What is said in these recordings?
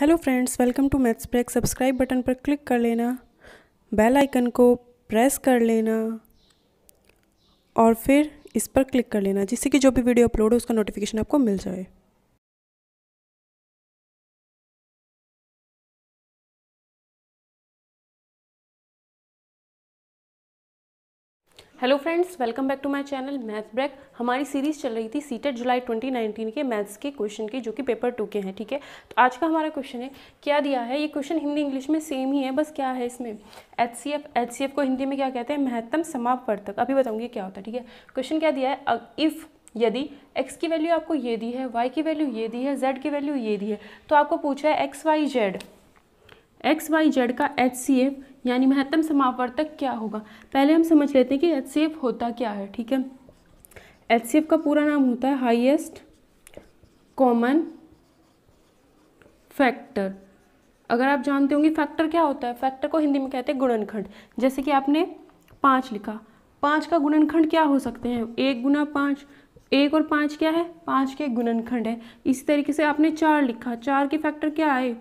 hello friends welcome to maths break subscribe button पर click कर लेना बेल आइकन को प्रेस कर लेना और फिर इस पर क्लिक कर लेना जिससे कि जो भी वीडियो अपलोड हो उसका नोटिफिकेशन आपको मिल जाए hello friends welcome back to my channel math break हमारी सीरीज चल रही थी सीटेट जुलाई 2019 के मैथ्स के क्वेश्चन के जो कि पेपर टू के हैं ठीक है तो आज का हमारा क्वेश्चन है क्या दिया है ये क्वेश्चन हिंदी इंग्लिश में सेम ही है बस क्या है इसमें H C F H C F को हिंदी में क्या कहते हैं महत्तम समापवर्तक अभी बताऊँगी क्या होता है ठीक है क्वेश्चन क्या दिया है इफ़ यदि x की वैल्यू आपको ये दी है y की वैल्यू ये दी है z की वैल्यू ये दी है तो आपको पूछा है X Y Z X Y Z का एच सी एफ यानी महत्तम समावर्तक क्या होगा पहले हम समझ लेते हैं कि एच होता क्या है ठीक है एच का पूरा नाम होता है हाइएस्ट कॉमन फैक्टर अगर आप जानते होंगे फैक्टर क्या होता है फैक्टर को हिंदी में कहते हैं गुणनखंड जैसे कि आपने पाँच लिखा पाँच का गुणनखंड क्या हो सकते हैं एक गुना पाँच एक और पाँच क्या है पाँच के गुणनखंड है इसी तरीके से आपने चार लिखा चार के फैक्टर क्या है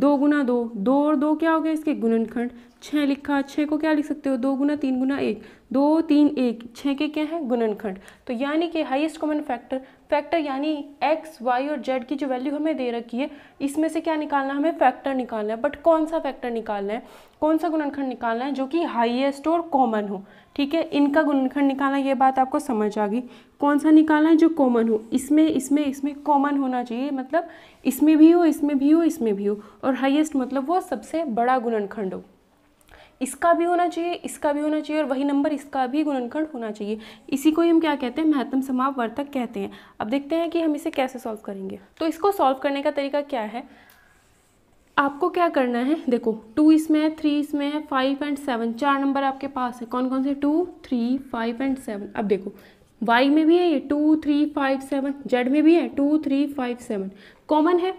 दो गुना दो दो और दो क्या हो गया इसके गुणनखंड छः लिखा छः को क्या लिख सकते हो दो गुना तीन गुना एक दो तीन एक छः के क्या है गुणनखंड तो यानी कि हाईएस्ट कॉमन फैक्टर फैक्टर यानी एक्स वाई और जेड की जो वैल्यू हमें दे रखी है इसमें से क्या निकालना है हमें फैक्टर निकालना है बट कौन सा फैक्टर निकालना है कौन सा गुणनखंड निकालना है जो कि हाइएस्ट और कॉमन हो ठीक है इनका गुणनखंड निकालना ये बात आपको समझ आ गई कौन सा निकालना है जो कॉमन हो इसमें इसमें इसमें कॉमन होना चाहिए मतलब इसमें भी हो इसमें भी हो इसमें भी हो और हाईएस्ट मतलब वो सबसे बड़ा गुणनखंड हो इसका भी होना चाहिए इसका भी होना चाहिए और वही नंबर इसका भी गुणनखंड होना चाहिए इसी को ही हम क्या कहते हैं महत्तम समापवर्तक कहते हैं अब देखते हैं कि हम इसे कैसे सॉल्व करेंगे तो इसको सॉल्व करने का तरीका क्या है आपको क्या करना है देखो टू इसमें है थ्री इसमें है फाइव एंड सेवन चार नंबर आपके पास है कौन कौन से two three five and seven अब देखो वाई में भी है ये two three five seven Z में भी है two three five seven common है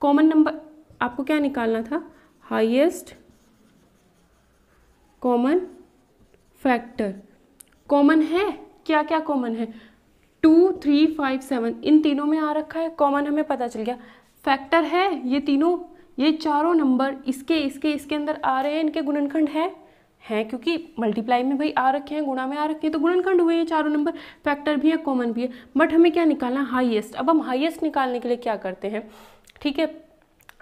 कॉमन नंबर आपको क्या निकालना था हाइएस्ट कॉमन फैक्टर कॉमन है क्या क्या कॉमन है टू थ्री फाइव सेवन इन तीनों में आ रखा है कॉमन हमें पता चल गया फैक्टर है ये तीनों ये चारों नंबर इसके इसके इसके अंदर आ रहे हैं इनके गुणनखंड हैं हैं क्योंकि मल्टीप्लाई में भाई आ रखे हैं गुणा में आ रखे हैं तो गुणनखंड हुए हैं चारों नंबर फैक्टर भी है कॉमन भी है बट हमें क्या निकालना हाईएस्ट अब हम हाईएस्ट निकालने के लिए क्या करते हैं ठीक है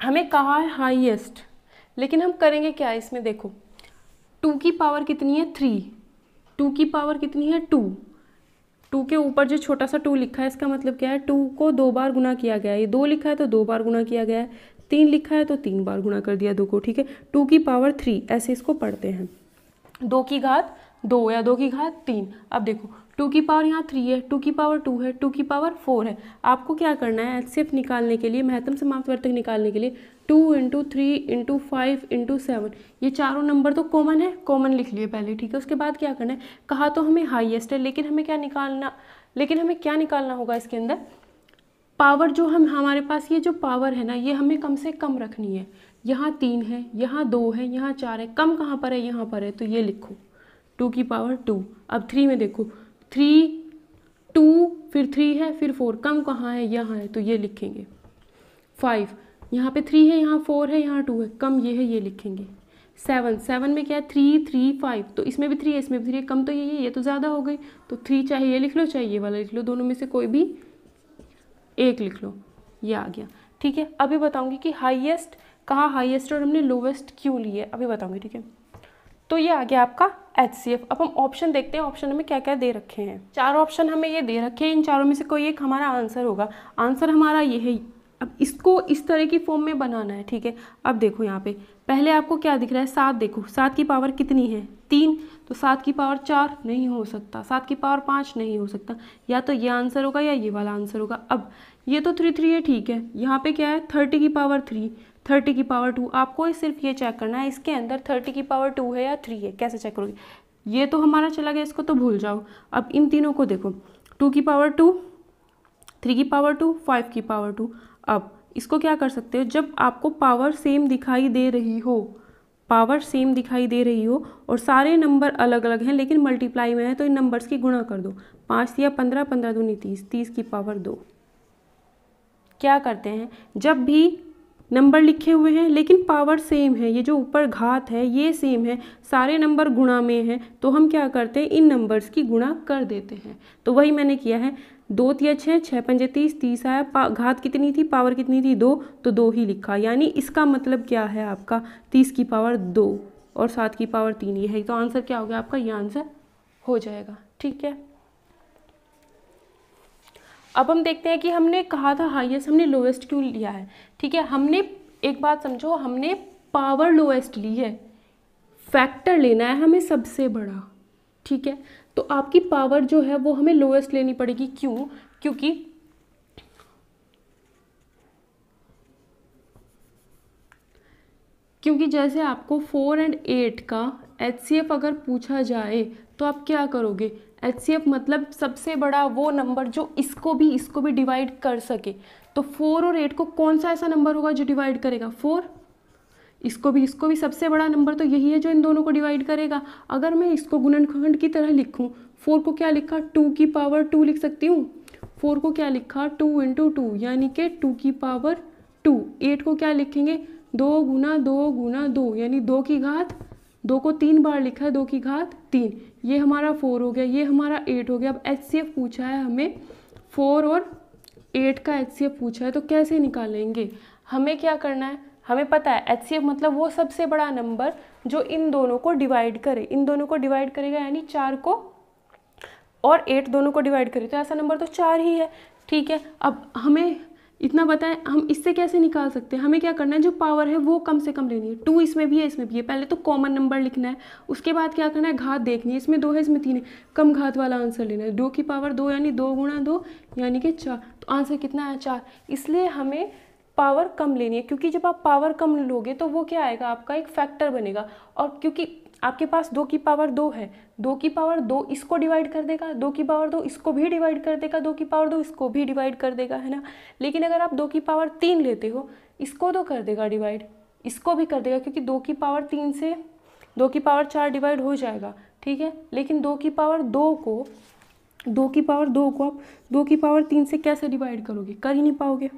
हमें कहा है हाईएस्ट लेकिन हम करेंगे क्या इसमें देखो टू की पावर कितनी है थ्री टू की पावर कितनी है टू टू के ऊपर जो छोटा सा टू लिखा है इसका मतलब क्या है टू को दो बार गुना किया गया है ये दो लिखा है तो दो बार गुना किया गया है तीन लिखा है तो तीन बार गुणा कर दिया दो को ठीक है टू की पावर थ्री ऐसे इसको पढ़ते हैं दो की घात दो या दो की घात तीन अब देखो टू की पावर यहाँ थ्री है टू की पावर टू है टू की पावर फोर है आपको क्या करना है एचसीएफ निकालने के लिए महत्तम समाप्तवर्तक निकालने के लिए two into three into five into seven ये चारों नंबर तो कॉमन है कॉमन लिख लिए पहले ठीक है उसके बाद क्या करना है कहा तो हमें हाईएस्ट है लेकिन हमें क्या निकालना लेकिन हमें क्या निकालना होगा इसके अंदर पावर जो हम हमारे पास ये जो पावर है ना ये हमें कम से कम रखनी है यहाँ तीन है यहाँ दो है यहाँ चार है कम कहाँ पर है यहाँ पर है तो ये लिखो टू की पावर टू अब थ्री में देखो थ्री टू फिर थ्री है फिर फोर कम कहाँ है यहाँ है तो ये लिखेंगे फाइव यहाँ पे थ्री है यहाँ फोर है यहाँ टू है कम ये है ये लिखेंगे सेवन सेवन में क्या है थ्री थ्री फाइव तो इसमें भी थ्री है इसमें भी थ्री है कम तो ये है ये तो ज़्यादा हो गई तो थ्री चाहे ये लिख लो चाहे ये वाला लिख लो दोनों में से कोई भी एक लिख लो ये आ गया ठीक है अभी बताऊंगी कि हाईएस्ट कहाँ हाईएस्ट और हमने लोवेस्ट क्यों ली है अभी बताऊंगी ठीक है तो ये आ गया आपका एच अब हम ऑप्शन देखते हैं ऑप्शन हमें क्या क्या दे रखे हैं चार ऑप्शन हमें ये दे रखे हैं इन चारों में से कोई एक हमारा आंसर होगा आंसर हमारा ये है अब इसको इस तरह की फॉर्म में बनाना है ठीक है अब देखो यहाँ पे पहले आपको क्या दिख रहा है सात देखो सात की पावर कितनी है तीन तो सात की पावर चार नहीं हो सकता सात की पावर पाँच नहीं हो सकता या तो ये आंसर होगा या ये वाला आंसर होगा अब ये तो थ्री थ्री है ठीक है यहाँ पे क्या है थर्टी की पावर थ्री थर्टी की पावर टू आपको सिर्फ ये चेक करना है इसके अंदर थर्टी की पावर टू है या थ्री है कैसे चेक करोगे ये तो हमारा चला गया इसको तो भूल जाओ अब इन तीनों को देखो टू की पावर टू थ्री की पावर टू फाइव की पावर टू अब इसको क्या कर सकते हो जब आपको पावर सेम दिखाई दे रही हो पावर सेम दिखाई दे रही हो और सारे नंबर अलग अलग हैं लेकिन मल्टीप्लाई में है तो इन नंबर्स की गुणा कर दो पाँच या पंद्रह पंद्रह दूनी तीस तीस की पावर दो क्या करते हैं जब भी नंबर लिखे हुए हैं लेकिन पावर सेम है ये जो ऊपर घात है ये सेम है सारे नंबर गुणा में हैं तो हम क्या करते हैं इन नंबर्स की गुणा कर देते हैं तो वही मैंने किया है दो तिया छः छः पंजे तीस तीस आया घात कितनी थी पावर कितनी थी दो तो दो ही लिखा यानी इसका मतलब क्या है आपका तीस की पावर दो और सात की पावर तीन ये है तो आंसर क्या हो गया आपका ये आंसर हो जाएगा ठीक है अब हम देखते हैं कि हमने कहा था हाईएस्ट हमने लोएस्ट क्यों लिया है ठीक है हमने एक बात समझो हमने पावर लोएस्ट ली है फैक्टर लेना है हमें सबसे बड़ा ठीक है तो आपकी पावर जो है वो हमें लोएस्ट लेनी पड़ेगी क्यों क्योंकि क्योंकि जैसे आपको फोर एंड एट का एच अगर पूछा जाए तो आप क्या करोगे एच मतलब सबसे बड़ा वो नंबर जो इसको भी इसको भी डिवाइड कर सके तो फोर और एट को कौन सा ऐसा नंबर होगा जो डिवाइड करेगा फोर इसको भी इसको भी सबसे बड़ा नंबर तो यही है जो इन दोनों को डिवाइड करेगा अगर मैं इसको गुणनखंड की तरह लिखूँ फोर को क्या लिखा टू की पावर टू लिख सकती हूँ फोर को क्या लिखा टू इंटू टू यानी कि टू की पावर टू एट को क्या लिखेंगे दो गुना दो गुना दो यानी दो की घात दो को तीन बार लिखा है दो की घात तीन ये हमारा फोर हो गया ये हमारा एट हो गया अब एच सी एफ पूछा है हमें फोर और एट का एच सी एफ पूछा है तो कैसे निकालेंगे हमें क्या करना है हमें पता है एच मतलब वो सबसे बड़ा नंबर जो इन दोनों को डिवाइड करे इन दोनों को डिवाइड करेगा यानी चार को और एट दोनों को डिवाइड करे तो ऐसा नंबर तो चार ही है ठीक है अब हमें इतना पता है हम इससे कैसे निकाल सकते हैं हमें क्या करना है जो पावर है वो कम से कम लेनी है टू इसमें भी है इसमें भी है पहले तो कॉमन नंबर लिखना है उसके बाद क्या करना है घात देखनी है इसमें दो है इसमें तीन है कम घात वाला आंसर लेना है दो की पावर दो यानी दो गुणा दो यानी कि चार तो आंसर कितना है चार इसलिए हमें पावर कम लेनी है क्योंकि जब आप पावर कम लोगे तो वो क्या आएगा आपका एक फैक्टर बनेगा और क्योंकि आपके पास दो की पावर दो है दो की पावर दो इसको डिवाइड कर देगा दो की पावर दो इसको भी डिवाइड कर देगा दो की पावर दो इसको भी डिवाइड कर देगा है ना लेकिन अगर आप दो की पावर तीन लेते हो इसको दो कर देगा डिवाइड इसको भी कर देगा क्योंकि दो की पावर तीन से दो की पावर चार डिवाइड हो जाएगा ठीक है लेकिन दो की पावर दो को दो की पावर दो को आप दो की पावर तीन से कैसे डिवाइड करोगे कर ही नहीं पाओगे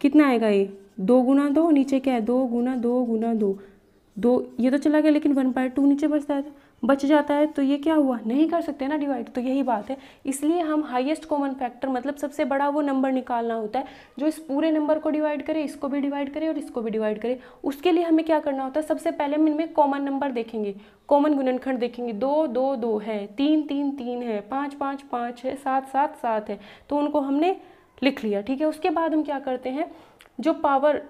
कितना आएगा ये दो गुना दो नीचे क्या है दो गुना दो गुना दो दो ये तो चला गया लेकिन वन बाय टू नीचे बचता है बच जाता है तो ये क्या हुआ नहीं कर सकते ना डिवाइड तो यही बात है इसलिए हम हाईएस्ट कॉमन फैक्टर मतलब सबसे बड़ा वो नंबर निकालना होता है जो इस पूरे नंबर को डिवाइड करे इसको भी डिवाइड करे और इसको भी डिवाइड करे उसके लिए हमें क्या करना होता है सबसे पहले हम इनमें कॉमन नंबर देखेंगे कॉमन गुणनखंड देखेंगे दो दो दो है तीन तीन तीन है पाँच पाँच पाँच है सात सात सात है तो उनको हमने लिख लिया ठीक है उसके बाद हम क्या करते हैं जो पावर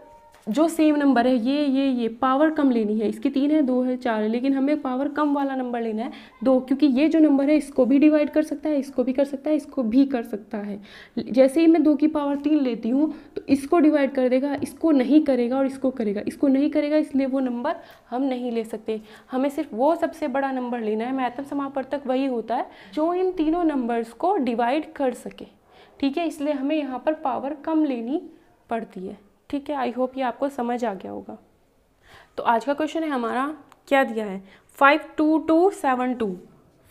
जो सेम नंबर है ये ये ये पावर कम लेनी है इसकी तीन है दो है चार है लेकिन हमें पावर कम वाला नंबर लेना है दो क्योंकि ये जो नंबर है इसको भी डिवाइड कर सकता है इसको भी कर सकता है इसको भी कर सकता है जैसे ही मैं दो की पावर तीन लेती हूँ तो इसको डिवाइड कर देगा इसको नहीं करेगा और इसको करेगा इसको नहीं करेगा इसलिए वो नंबर हम नहीं ले सकते हमें सिर्फ वो सबसे बड़ा नंबर लेना है मैथम तक वही होता है जो इन तीनों नंबर्स को डिवाइड कर सके ठीक है इसलिए हमें यहाँ पर पावर कम लेनी पड़ती है ठीक है आई होप ये आपको समझ आ गया होगा तो आज का क्वेश्चन है हमारा क्या दिया है five two two seven two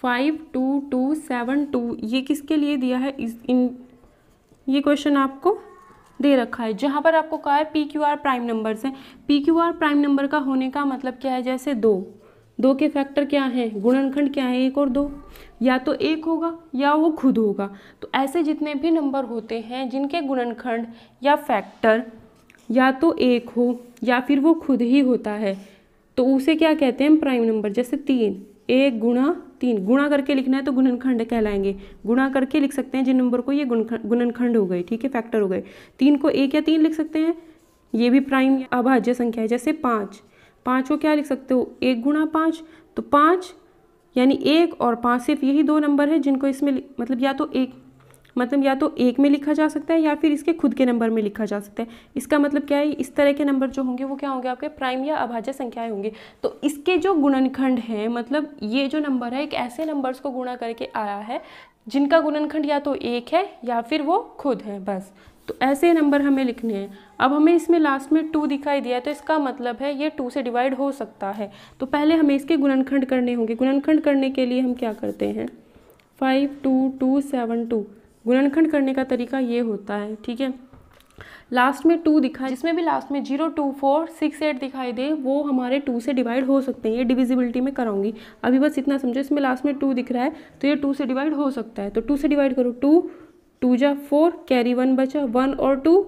five two two seven two ये किसके लिए दिया है इस इन ये क्वेश्चन आपको दे रखा है जहाँ पर आपको कहा है P Q R prime numbers हैं P Q R prime number का होने का मतलब क्या है जैसे दो दो के फैक्टर क्या हैं गुणनखंड क्या है एक और दो या तो एक होगा या वो खुद होगा तो ऐसे जितने भी नंबर होते हैं जिनके गुणनखंड या फैक्टर या तो एक हो या फिर वो खुद ही होता है तो उसे क्या कहते हैं प्राइम नंबर जैसे तीन एक गुणा तीन गुणा करके लिखना है तो गुणनखंड कहलाएंगे गुणा करके लिख सकते हैं जिन नंबर को ये गुणनखंड हो गए ठीक है फैक्टर हो गए तीन को एक या तीन लिख सकते हैं ये भी प्राइम अभाज्य संख्या है जैसे पाँच पाँच को क्या लिख सकते हो एक गुणा पाँच तो पाँच यानी एक और पाँच सिर्फ यही दो नंबर है जिनको इसमें मतलब या तो एक मतलब या तो एक में लिखा जा सकता है या फिर इसके खुद के नंबर में लिखा जा सकता है इसका मतलब क्या है इस तरह के नंबर जो होंगे वो क्या होंगे आपके प्राइम या अभाज्य संख्याएं होंगी तो इसके जो गुणनखंड हैं मतलब ये जो नंबर है एक ऐसे नंबर्स को गुणा करके आया है जिनका गुणनखंड या तो एक है या फिर वो खुद है बस तो ऐसे नंबर हमें लिखने हैं अब हमें इसमें लास्ट में टू दिखाई दिया है तो इसका मतलब है ये टू से डिवाइड हो सकता है तो पहले हमें इसके गुणनखंड करने होंगे गुणनखंड करने के लिए हम क्या करते हैं five two two seven two गुणनखंड करने का तरीका ये होता है ठीक है लास्ट में टू दिखा जिसमें भी लास्ट में zero two four six eight दिखाई दे वो हमारे टू से डिवाइड हो सकते हैं ये डिविजिबिलिटी में कराऊंगी अभी बस इतना समझो इसमें लास्ट में टू दिख रहा है तो ये टू से डिवाइड हो सकता है तो टू से डिवाइड करो टू टू जा फोर कैरी वन बचा वन और टू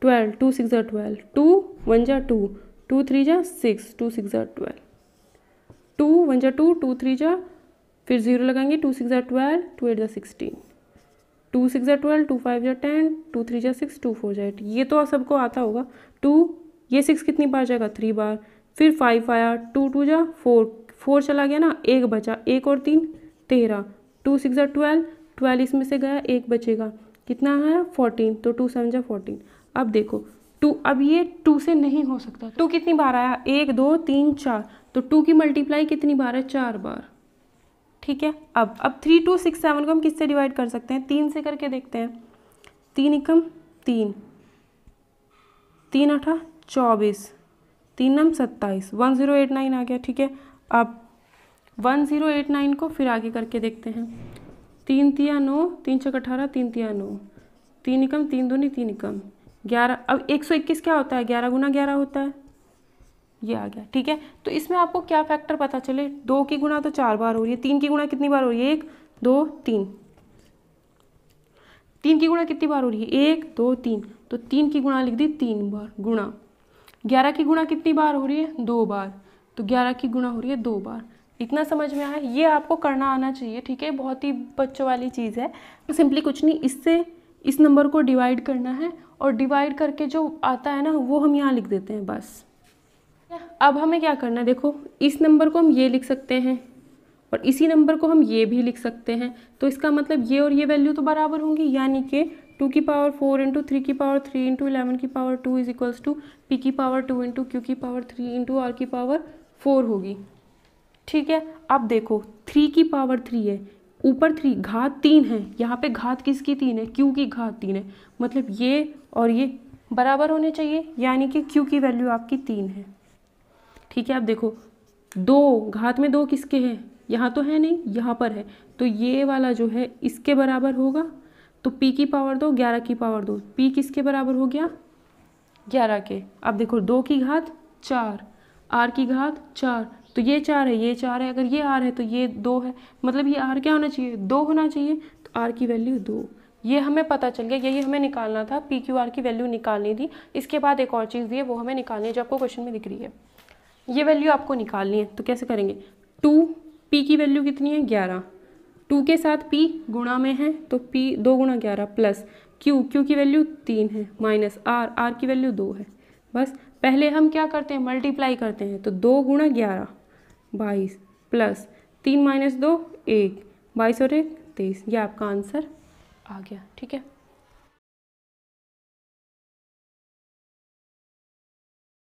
ट्वेल्व टू सिक्स जा ट्वेल्व टू वन जा टू टू थ्री जा सिक्स टू सिक्स जा ट्वेल्व टू वन जा टू टू थ्री जा फिर जीरो लगाएंगे टू सिक्स जा ट्वेल्व टू एट जा सिक्सटीन टू सिक्स जा ट्वेल्व टू फाइव जा टेन टू थ्री जा सिक्स टू फोर जा एट ये तो सबको आता होगा टू ये सिक्स कितनी बार जाएगा थ्री बार फिर फाइव आया टू टू जा फोर फोर चला गया ना एक बचा एक और तीन तेरह टू सिक्स जा ट्वेल्व ट्वेल्व इसमें से गया एक बचेगा कितना है फोर्टीन तो टू सेवन जा फोर्टीन अब देखो टू अब ये टू से नहीं हो सकता टू कितनी बार आया एक दो तीन चार तो टू की मल्टीप्लाई कितनी बार है चार बार ठीक है अब अब थ्री टू सिक्स सेवन को हम किससे डिवाइड कर सकते हैं तीन से करके देखते हैं तीन इकम तीन तीन अठा चौबीस तीन नम सत्ताईस वन ज़ीरो एट नाइन आ गया ठीक है अब वन ज़ीरो एट नाइन को फिर आगे करके देखते हैं तीन तिया नौ तीन छः अठारह तीन तिया नौ तीन इकम तीन दूनी तीन इकम ग्यारह अब एक सौ इक्कीस क्या होता है ग्यारह गुना ग्यारह होता है ये आ गया ठीक है तो इसमें आपको क्या फैक्टर पता चले दो की गुना तो चार बार हो रही है तीन की गुना कितनी बार हो रही है एक दो तीन तीन की गुणा कितनी बार हो रही है एक दो तीन तो तीन की गुणा लिख दी तीन बार गुणा ग्यारह की गुणा कितनी बार हो रही है दो बार तो ग्यारह की गुणा हो रही है दो बार इतना समझ में आया ये आपको करना आना चाहिए ठीक है बहुत ही बच्चों वाली चीज़ है सिंपली कुछ नहीं इससे इस नंबर को डिवाइड करना है और डिवाइड करके जो आता है ना वो हम यहाँ लिख देते हैं बस अब हमें क्या करना है देखो इस नंबर को हम ये लिख सकते हैं और इसी नंबर को हम ये भी लिख सकते हैं तो इसका मतलब ये और ये वैल्यू तो बराबर होंगी यानी कि टू की पावर फोर इंटू थ्री की पावर थ्री इंटू इलेवन की power two is equals to P की पावर टू इंटू क्यू की पावर थ्री इंटू आर की पावर फोर होगी ठीक है अब देखो थ्री की पावर थ्री है ऊपर थ्री घात तीन है यहाँ पे घात किसकी तीन है क्यू की घात तीन है मतलब ये और ये बराबर होने चाहिए यानी कि क्यू की वैल्यू आपकी तीन है ठीक है आप देखो दो घात में दो किसके हैं यहाँ तो है नहीं यहाँ पर है तो ये वाला जो है इसके बराबर होगा तो पी की पावर दो ग्यारह की पावर दो पी किसके बराबर हो गया ग्यारह के अब देखो दो की घात चार आर की घात चार तो ये चार है ये चार है अगर ये आर है तो ये दो है मतलब ये आर क्या होना चाहिए दो होना चाहिए तो आर की वैल्यू दो ये हमें पता चल गया यही हमें निकालना था पी क्यू आर की वैल्यू निकालनी थी इसके बाद एक और चीज़ दी है वो हमें निकालनी है जो आपको क्वेश्चन में दिख रही है ये वैल्यू आपको निकालनी है तो कैसे करेंगे टू पी की वैल्यू कितनी है ग्यारह टू के साथ पी गुणा में है तो पी दो गुणा ग्यारह प्लस क्यू क्यू की वैल्यू तीन है माइनस आर आर की वैल्यू दो है बस पहले हम क्या करते हैं मल्टीप्लाई करते हैं तो दो गुणा ग्यारह बाईस प्लस तीन माइनस दो एक बाईस और एक तेईस ये आपका आंसर आ गया ठीक है